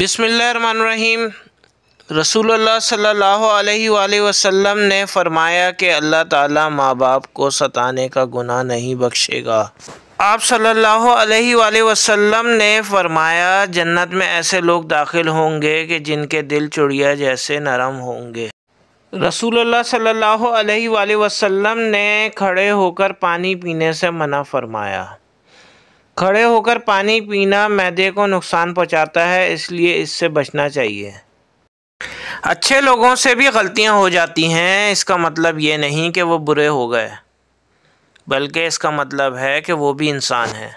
बिसमीम रसूलुल्लाह सल्लल्लाहु अलैहि वसल्लम ने फ़रमाया कि अल्लाह ताला माँ बाप को सताने का गुनाह नहीं बख्शेगा आप सल्लल्लाहु अलैहि वसल्लम ने फ़रमाया जन्नत में ऐसे लोग दाखिल होंगे कि जिनके दिल चुड़िया जैसे नरम होंगे रसूलुल्लाह सल्लल्लाहु अलैहि वसल्लम ने खड़े होकर पानी पीने से मना फ़रमाया खड़े होकर पानी पीना मैदे को नुकसान पहुंचाता है इसलिए इससे बचना चाहिए अच्छे लोगों से भी गलतियां हो जाती हैं इसका मतलब ये नहीं कि वो बुरे हो गए बल्कि इसका मतलब है कि वो भी इंसान है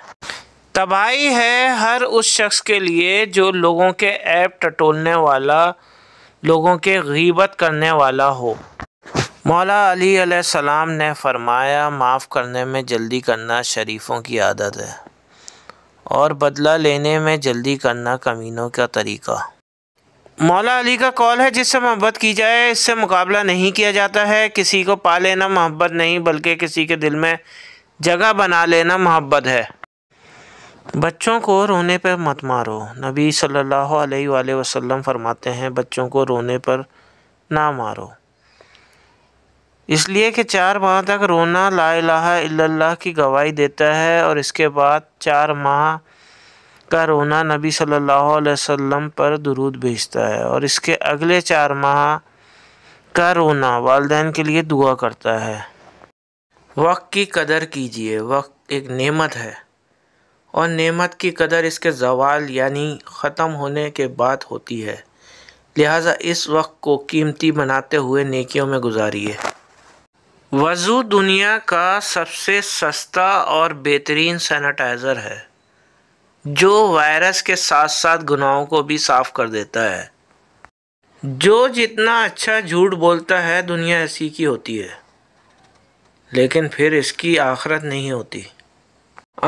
तबाही है हर उस शख्स के लिए जो लोगों के ऐप टटोलने वाला लोगों के गीबत करने वाला हो मौला अली सलाम ने फरमाया माफ़ करने में जल्दी करना शरीफों की आदत है और बदला लेने में जल्दी करना कमीनों का तरीका मौला अली का कॉल है जिससे मोहब्बत की जाए इससे मुकाबला नहीं किया जाता है किसी को पा लेना मोहब्बत नहीं बल्कि किसी के दिल में जगह बना लेना मोहब्बत है बच्चों को रोने पर मत मारो नबी सल्लल्लाहु अलैहि वसल्लम फरमाते हैं बच्चों को रोने पर ना मारो इसलिए कि चार माह तक रोना ला इल्लल्लाह की गवाही देता है और इसके बाद चार माह का रोना नबी सल्लल्लाहु अलैहि वसल्लम पर दुरूद भेजता है और इसके अगले चार माह का रोना वालदे के लिए दुआ करता है वक्त की कदर कीजिए वक्त एक नेमत है और नेमत की कदर इसके जवाल यानी ख़त्म होने के बाद होती है लिहाजा इस वक्त को कीमती बनाते हुए नेकियों में गुजारिए वज़ू दुनिया का सबसे सस्ता और बेहतरीन सैनिटाइज़र है जो वायरस के साथ साथ गुनाहों को भी साफ़ कर देता है जो जितना अच्छा झूठ बोलता है दुनिया ऐसी की होती है लेकिन फिर इसकी आखरत नहीं होती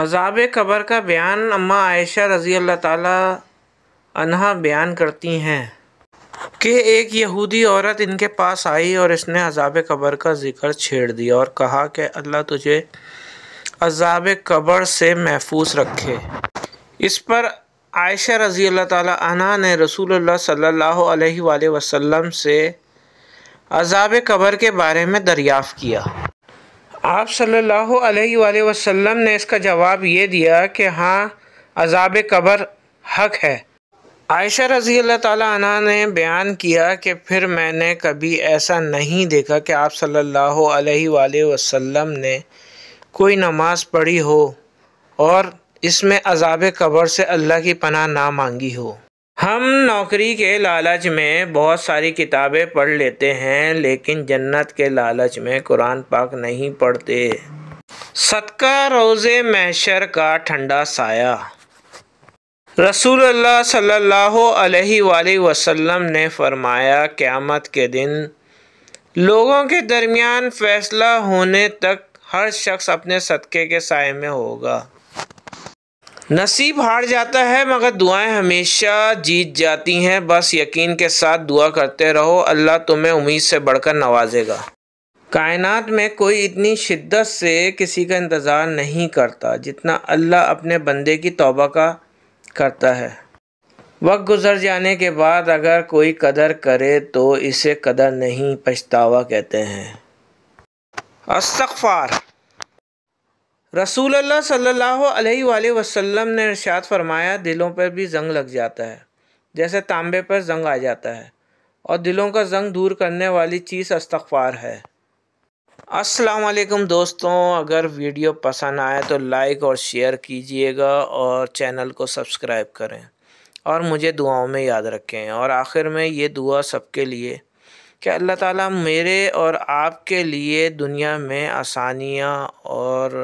अजाब कबर का बयान अम्मा आयशा रज़ी अल्लाह ताला अनहा बयान करती हैं कि एक यहूदी औरत इनके पास आई और इसने अजाब कबर का जिक्र छेड़ दिया और कहा कि अल्लाह तुझे अजाब कबर से महफूज रखे इस पर आयशा रज़ी अल्लाह ने रसूल सल्ला वसम से अजाब कबर के बारे में दरियाफ़ किया आप सल्लल्लाहु अलैहि वसल्लम ने इसका जवाब ये दिया कि हाँ अजाब कबर हक है आयशा रज़ी अल्लाह ताला ने बयान किया कि फिर मैंने कभी ऐसा नहीं देखा कि आप सल्लल्लाहु अलैहि वसल्लम ने कोई नमाज़ पढ़ी हो और इसमें अजाब कबर से अल्लाह की पनाह ना मांगी हो हम नौकरी के लालच में बहुत सारी किताबें पढ़ लेते हैं लेकिन जन्नत के लालच में कुरान पाक नहीं पढ़ते सदका रोज़े मैशर का ठंडा साया रसूल सल्ला वसम ने फरमाया क़्यामत के दिन लोगों के दरमियान फ़ैसला होने तक हर शख्स अपने सदक़े के साय में होगा नसीब हार जाता है मगर दुआएं हमेशा जीत जाती हैं बस यकीन के साथ दुआ करते रहो अल्लाह तुम्हें उम्मीद से बढ़कर नवाजेगा कायनात में कोई इतनी शिद्दत से किसी का इंतज़ार नहीं करता जितना अल्लाह अपने बंदे की तौबा का करता है वक्त गुजर जाने के बाद अगर कोई कदर करे तो इसे कदर नहीं पछतावा कहते हैं अस्तफ़ार रसूल सल्ला वसलम ने इरशाद फरमाया दिलों पर भी जंग लग जाता है जैसे तांबे पर जंग आ जाता है और दिलों का जंग दूर करने वाली चीज़ अस्तफ़ार है असलम दोस्तों अगर वीडियो पसंद आए तो लाइक और शेयर कीजिएगा और चैनल को सब्सक्राइब करें और मुझे दुआओं में याद रखें और आखिर में ये दुआ सबके लिए कि अल्लाह ताला मेरे और आपके लिए दुनिया में आसानियाँ और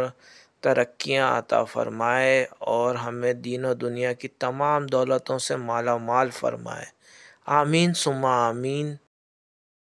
तरक्कियाँ अता फ़रमाए और हमें दीन और दुनिया की तमाम दौलतों से माला माल फरमाए आमीन सुमा आमीन